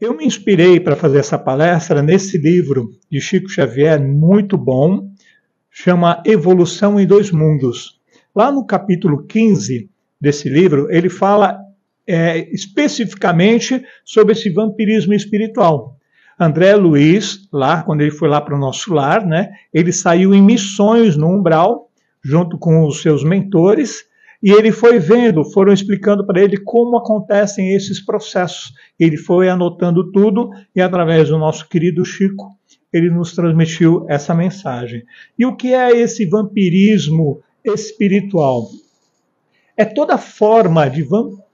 Eu me inspirei para fazer essa palestra nesse livro de Chico Xavier, muito bom, chama Evolução em Dois Mundos. Lá no capítulo 15 desse livro, ele fala é, especificamente sobre esse vampirismo espiritual. André Luiz, lá, quando ele foi lá para o nosso lar, né, ele saiu em missões no Umbral, junto com os seus mentores, e ele foi vendo, foram explicando para ele como acontecem esses processos. Ele foi anotando tudo e, através do nosso querido Chico, ele nos transmitiu essa mensagem. E o que é esse vampirismo espiritual? É toda forma de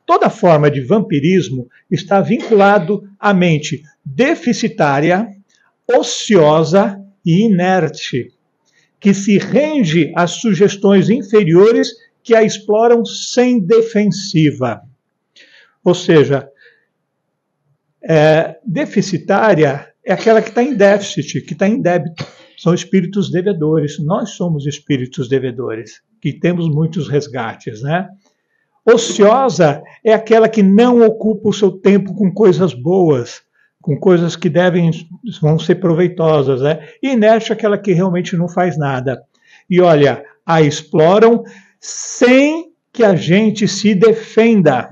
toda forma de vampirismo está vinculado à mente deficitária, ociosa e inerte, que se rende às sugestões inferiores que a exploram sem defensiva. Ou seja, é, deficitária é aquela que está em déficit, que está em débito. São espíritos devedores. Nós somos espíritos devedores, que temos muitos resgates, né? Ociosa é aquela que não ocupa o seu tempo com coisas boas, com coisas que devem vão ser proveitosas, né? E inerte é aquela que realmente não faz nada. E olha, a exploram sem que a gente se defenda.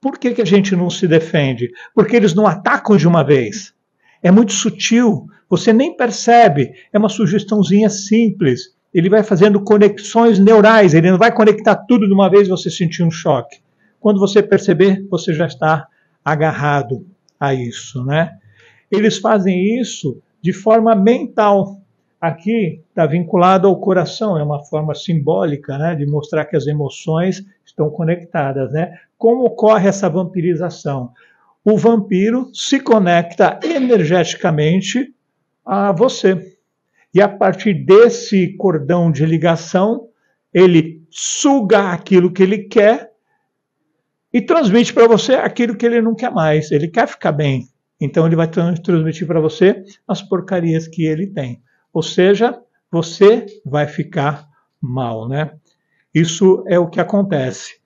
Por que, que a gente não se defende? Porque eles não atacam de uma vez. É muito sutil, você nem percebe, é uma sugestãozinha simples. Ele vai fazendo conexões neurais, ele não vai conectar tudo de uma vez e você sentir um choque. Quando você perceber, você já está agarrado a isso, né? Eles fazem isso de forma mental aqui está vinculado ao coração, é uma forma simbólica né, de mostrar que as emoções estão conectadas. Né? Como ocorre essa vampirização? O vampiro se conecta energeticamente a você. E a partir desse cordão de ligação, ele suga aquilo que ele quer e transmite para você aquilo que ele não quer mais. Ele quer ficar bem. Então ele vai transmitir para você as porcarias que ele tem. Ou seja, você vai ficar mal, né? Isso é o que acontece.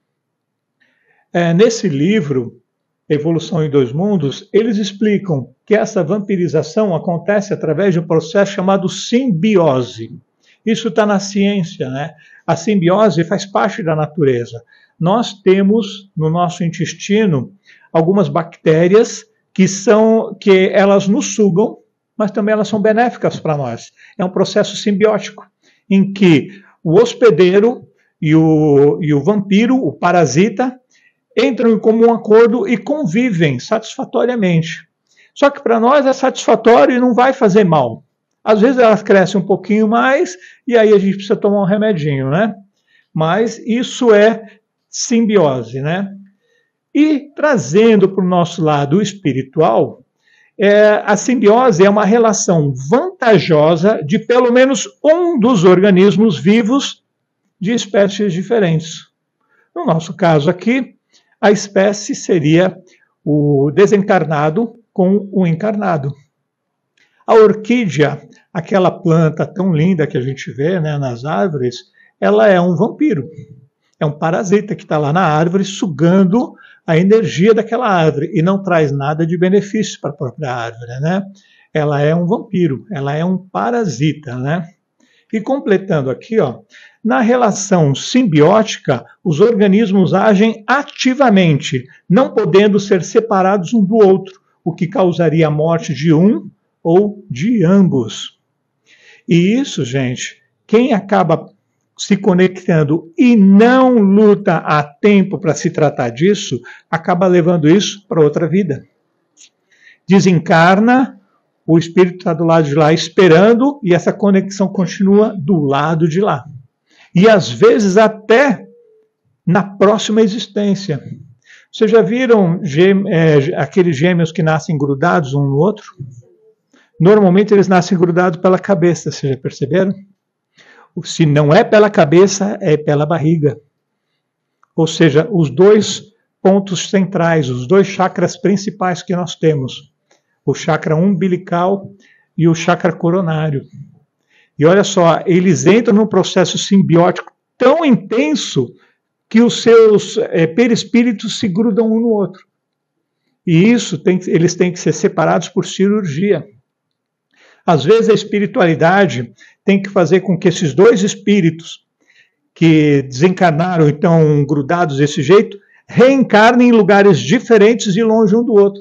É, nesse livro, Evolução em Dois Mundos, eles explicam que essa vampirização acontece através de um processo chamado simbiose. Isso está na ciência, né? A simbiose faz parte da natureza. Nós temos no nosso intestino algumas bactérias que são que elas nos sugam mas também elas são benéficas para nós. É um processo simbiótico em que o hospedeiro e o, e o vampiro, o parasita, entram em comum acordo e convivem satisfatoriamente. Só que para nós é satisfatório e não vai fazer mal. Às vezes elas crescem um pouquinho mais e aí a gente precisa tomar um remedinho, né? Mas isso é simbiose, né? E trazendo para o nosso lado espiritual, é, a simbiose é uma relação vantajosa de pelo menos um dos organismos vivos de espécies diferentes. No nosso caso aqui, a espécie seria o desencarnado com o encarnado. A orquídea, aquela planta tão linda que a gente vê né, nas árvores, ela é um vampiro. É um parasita que está lá na árvore sugando a energia daquela árvore e não traz nada de benefício para a própria árvore, né? Ela é um vampiro, ela é um parasita, né? E completando aqui, ó, na relação simbiótica, os organismos agem ativamente, não podendo ser separados um do outro, o que causaria a morte de um ou de ambos. E isso, gente, quem acaba se conectando e não luta a tempo para se tratar disso, acaba levando isso para outra vida. Desencarna, o espírito está do lado de lá esperando e essa conexão continua do lado de lá. E às vezes até na próxima existência. Vocês já viram é, aqueles gêmeos que nascem grudados um no outro? Normalmente eles nascem grudados pela cabeça, vocês já perceberam? Se não é pela cabeça, é pela barriga. Ou seja, os dois pontos centrais, os dois chakras principais que nós temos: o chakra umbilical e o chakra coronário. E olha só, eles entram num processo simbiótico tão intenso que os seus é, perispíritos se grudam um no outro. E isso tem, eles têm que ser separados por cirurgia. Às vezes a espiritualidade tem que fazer com que esses dois espíritos que desencarnaram, então grudados desse jeito, reencarnem em lugares diferentes e longe um do outro,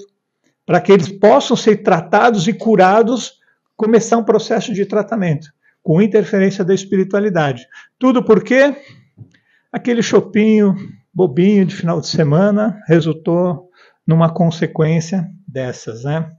para que eles possam ser tratados e curados, começar um processo de tratamento com interferência da espiritualidade. Tudo porque aquele chopinho bobinho de final de semana resultou numa consequência dessas, né?